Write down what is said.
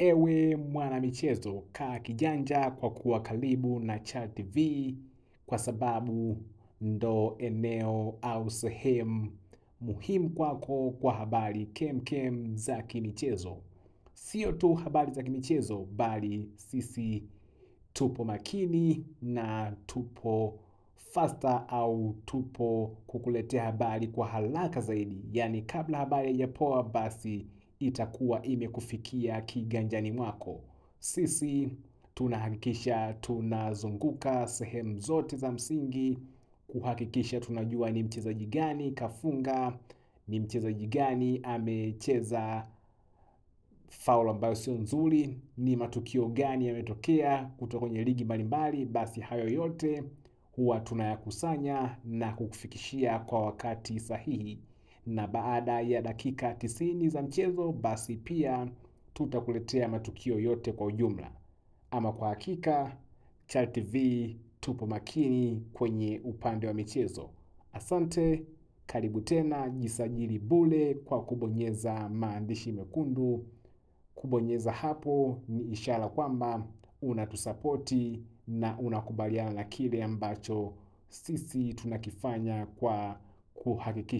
Ewe mwanamichezo, kaa kijanja kwa kuwa karibu na Chal TV kwa sababu ndo eneo au sehemu muhimu kwako kwa habari kemkem za kimichezo. Sio tu habari za kimichezo, bali sisi tupo makini na tupo fasta au tupo kukuletea habari kwa haraka zaidi, yaani kabla habari haijapoa basi itakuwa imekufikia kiganjani mwako. Sisi tunahakikisha tunazunguka sehemu zote za msingi kuhakikisha tunajua ni mchezaji gani kafunga, ni mchezaji gani amecheza faulu ambayo sio nzuri, ni matukio gani yametokea kutoka kwenye ligi mbalimbali. Basi hayo yote huwa tunayakusanya na kukufikishia kwa wakati sahihi na baada ya dakika tisini za mchezo, basi pia tutakuletea matukio yote kwa ujumla. Ama kwa hakika, chal TV tupo makini kwenye upande wa michezo. Asante, karibu tena. Jisajili bule kwa kubonyeza maandishi mekundu. Kubonyeza hapo ni ishara kwamba unatusapoti na unakubaliana na kile ambacho sisi tunakifanya kwa kuhakikisha